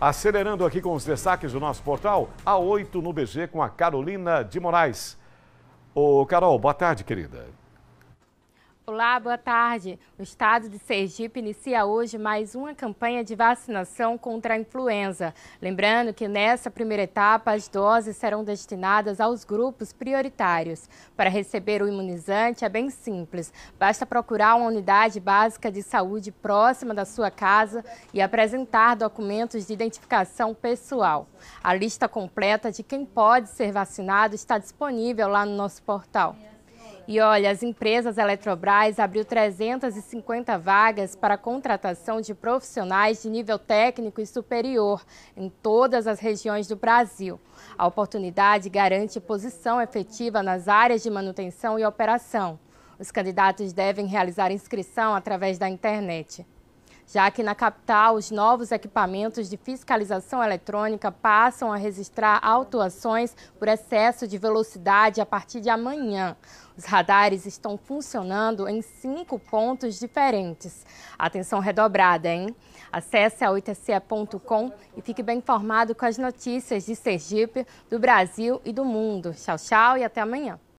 Acelerando aqui com os destaques do nosso portal, A8 no BG com a Carolina de Moraes. Ô, Carol, boa tarde, querida. Olá, boa tarde. O estado de Sergipe inicia hoje mais uma campanha de vacinação contra a influenza. Lembrando que nessa primeira etapa as doses serão destinadas aos grupos prioritários. Para receber o imunizante é bem simples. Basta procurar uma unidade básica de saúde próxima da sua casa e apresentar documentos de identificação pessoal. A lista completa de quem pode ser vacinado está disponível lá no nosso portal. E olha, as empresas Eletrobras abriu 350 vagas para contratação de profissionais de nível técnico e superior em todas as regiões do Brasil. A oportunidade garante posição efetiva nas áreas de manutenção e operação. Os candidatos devem realizar inscrição através da internet já que na capital os novos equipamentos de fiscalização eletrônica passam a registrar autuações por excesso de velocidade a partir de amanhã. Os radares estão funcionando em cinco pontos diferentes. Atenção redobrada, hein? Acesse a 8 e fique bem informado com as notícias de Sergipe, do Brasil e do mundo. Tchau, tchau e até amanhã.